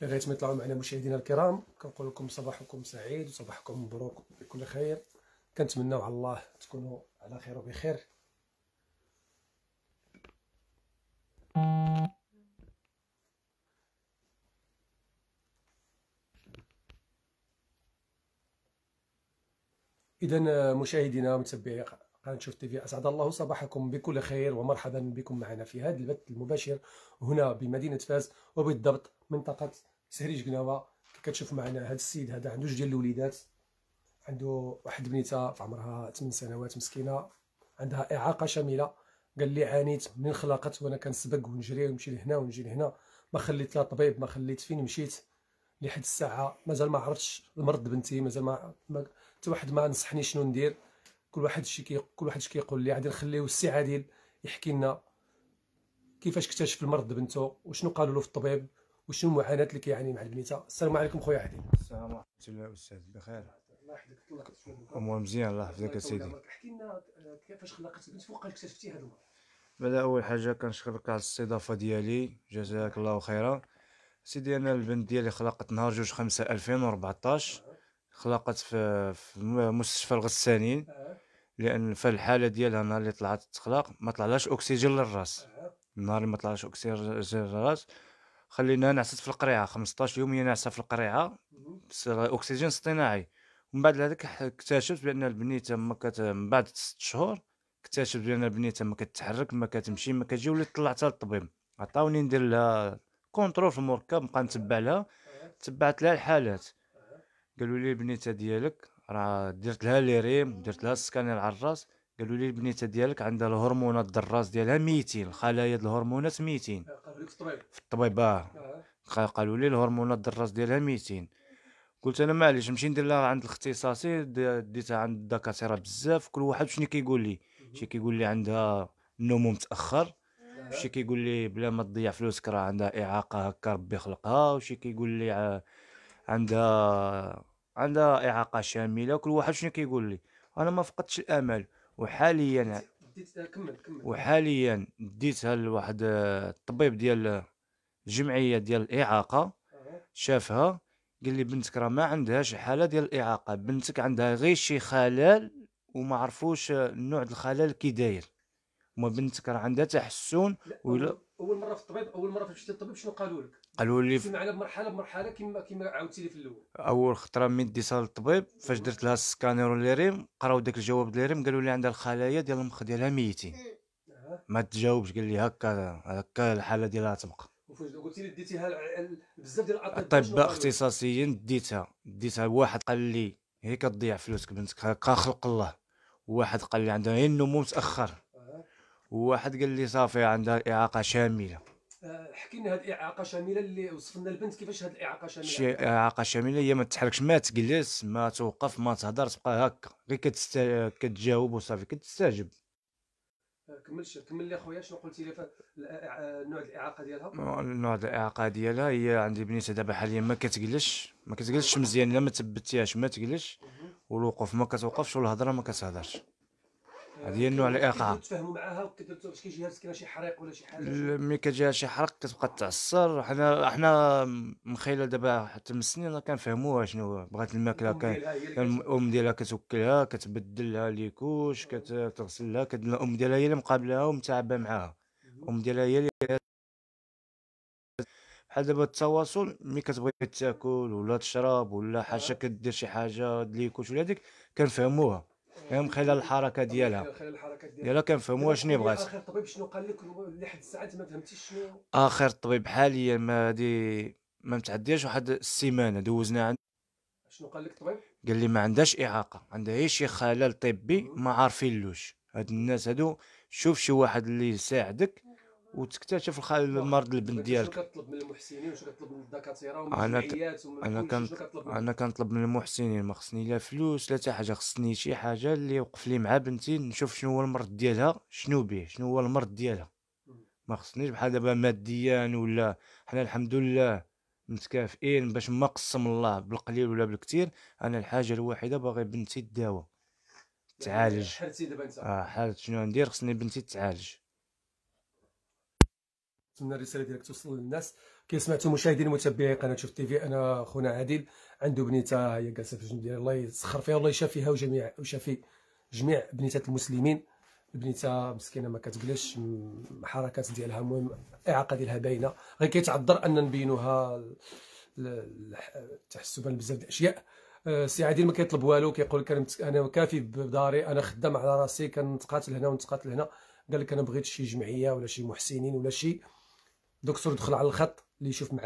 لغايه ما يطلعوا معنا مشاهدينا الكرام كنقول لكم صباحكم سعيد وصباحكم مبروك بكل خير كنتمناو على الله تكونوا على خير وبخير اذا مشاهدينا ومتابعي قناة شوف تيفي أسعد الله صباحكم بكل خير ومرحبا بكم معنا في هذا البث المباشر هنا بمدينة فاس وبالضبط منطقة سهريج قناوة كتشوف معنا هذا السيد هذا عنده جوج ديال الوليدات عنده واحد بنيته في عمرها 8 سنوات مسكينة عندها إعاقة شاملة قال لي عانيت من خلقت وأنا كنسبق ونجري ونمشي لهنا ونجي لهنا ما خليت لا طبيب ما خليت فين مشيت لحد الساعة مازال ما عرفتش المرض بنتي مازال ما حتى واحد ما نصحني شنو ندير كل واحد شي كل واحد شي كيقول لي غادي نخليو السي عادل يحكي لنا كيفاش اكتشف المرض بنته وشنو قالوا له في الطبيب وشنو المعاناه اللي كيعاني مع البنيته السلام عليكم خويا عادل السلام عليكم الله استاذ بخير الله يحفظك طلعت امور مزيان الله يحفظك سيدي احكي لنا آه، كيفاش خلقت البنت فوقاش اكتشفتي هذا المرض بدا اول حاجه كنشكرك على الاستضافه ديالي جزاك الله خيرا سيدي انا البنت ديالي خلقت نهار جوج خمسة 2014 خلقت في مستشفى الغسانين آه، لان في الحاله ديالها نهار اللي طلعت التخلاق ما طلعلاش اكسجين للراس نهار ما طلعش اكسجين للراس خليناها نعست في القريعه 15 يوم هي ناعسه في القريعه اكسجين اصطناعي ومن بعد هذاك اكتشفت بان البنيته ما كت... من بعد 6 شهور اكتشفت بان البنيته ما كتحرك ما كتمشي ما كتجي وليت طلعتها للطبيب عطاوني ندير لها كونترول في المركب نبقى نتبع لها تبعت لها الحالات قالوا لي البنيته ديالك راه درت لها لي ريم درت لها السكانير على الراس قالوا لي البنيته ديالك عندها الهرمونات الراس ديالها ميتين الخلايا ديال الهرمونات ميتين آه، في الطبيب اه, آه. قالوا لي الهرمونات الراس ديالها ميتين قلت انا معليش نمشي ندير لها عند الاختصاصي ديتها عند الدكاتره بزاف كل واحد شنو كيقول لي شي كيقول لي عندها النوم متاخر آه. شي كيقول لي بلا ما تضيع فلوسك راه عندها اعاقه هكا ربي خلقها وشي كيقول لي عندها عندها اعاقه شامله كل واحد شنو كيقول لي انا ما فقدتش الامل وحاليا وحاليا ديتها لواحد آه، الطبيب ديال آه، الجمعيه ديال الاعاقه شافها قال لي بنتك راه ما عندهاش حاله ديال الاعاقه بنتك عندها غير شي خلل وما عرفوش النوع آه، ديال الخلل كي داير وما بنتك راه عندها تحسن ولا اول مره في الطبيب اول مره مشيت للطبيب شنو قالوا لك قالوا لي في... معنا بمرحله بمرحله كما كما عاودتي لي في الاول اول خطره من ديتها للطبيب فاش درت لها السكانير والريم قراو داك الجواب ديال الريم قالوا لي عندها الخلايا ديال المخ ديالها ميتين إيه. ما تجاوبش قال لي هكا هكا الحاله ديالها تبقى قلتي لي ديتيها بزاف ديال الاطباء اختصاصيين ديتها ديتها واحد قال لي هي كتضيع فلوسك بنتك هكا خلق الله واحد قال لي عندها غير النمو متاخر وواحد قال لي صافي عندها اعاقه شامله آه، احكي لنا هذه الاعاقه شامله اللي وصفنا البنت كيفاش هذه الاعاقه شامله شي اعاقه شامله هي ما تتحركش ما تجلس ما توقف ما تهضر تبقى هكا غير كتست... كتجاوب وصافي كتستجب آه، كملش كمل لي خويا شنو قلتي لي آه، نوع الاعاقه ديالها نوع الاعاقه ديالها هي عندي بنيته دابا حاليا ما كتجلش ما كتجلش مزيان لا ما تبتيهاش ما تجلش والوقوف ما كتوقفش والهضره ما كتهضرش هذه هي النوع الايقاع تفهموا معاها كدرتوا باش كيجيها السكينه شي حريق ولا شي حاجه ملي كتجيها شي حرق كتبقى تعصر حنا حنا مخيله دابا حتى من سنين كنفهموها شنو بغات الماكله كان الام ديالها كتوكلها كتبدلها لي كوش كتغسلها الام ديالها هي اللي مقابلها ومتعبه معاها الام ديالها هي اللي بحال دابا التواصل ملي كتبغي تاكل ولا تشرب ولا حاجه أيوة. كدير شي حاجه ليكوش ولا هذيك كنفهموها من خلال الحركه ديالها خلال ديالها كنفهموها شنو بغات اخر طبيب شنو قال لك لحد الساعات ما فهمتيش شنو اخر طبيب حاليا ما هادي ما متعدياش واحد السيمانه دوزنا عند شنو قال لك الطبيب قال لي ما عندهاش اعاقه عندها هي شي خلل طبي ما عارفينلوش هاد الناس هادو شوف شي واحد اللي يساعدك وتكتشف المرض البنت ديالك كتطلب من المحسنين وشنو كتطلب من الدكاتره ومن انا انا كنت انا كنطلب من المحسنين ما خصني لا فلوس لا حتى حاجه خصني شي حاجه اللي يوقف لي مع بنتي نشوف شنو هو المرض ديالها شنو به شنو هو المرض ديالها ما خصنيش بحال دابا ماديا ولا حنا الحمد لله متكافئين باش ما قسم الله بالقليل ولا بالكثير انا الحاجه الوحيده باغي بنتي تداوى يعني تعالج حالتي دابا انت اه حالتي شنو ندير خصني بنتي تعالج نتمنى الرساله ديالك توصل للناس كي سمعتوا مشاهدين متابعي قناه شوف تي في انا خونا عادل عنده بنيته هي جالسه في الجنب ديالي الله يسخر فيها والله يشافيها وجميع وشافي جميع بنيتات المسلمين البنيته مسكينه ما كتبلاش الحركات ديالها المهم الاعاقه ديالها باينه غير كيتعذر ان نبينوها تحسبا بزاف د الاشياء أه، سي عادل ما كيطلب والو كيقول لك انا كافي بداري انا خدام على راسي كنتقاتل هنا ونتقاتل هنا قال لك انا بغيت شي جمعيه ولا شي محسنين ولا شي دوك السور دخل على الخط اللي يشوف مع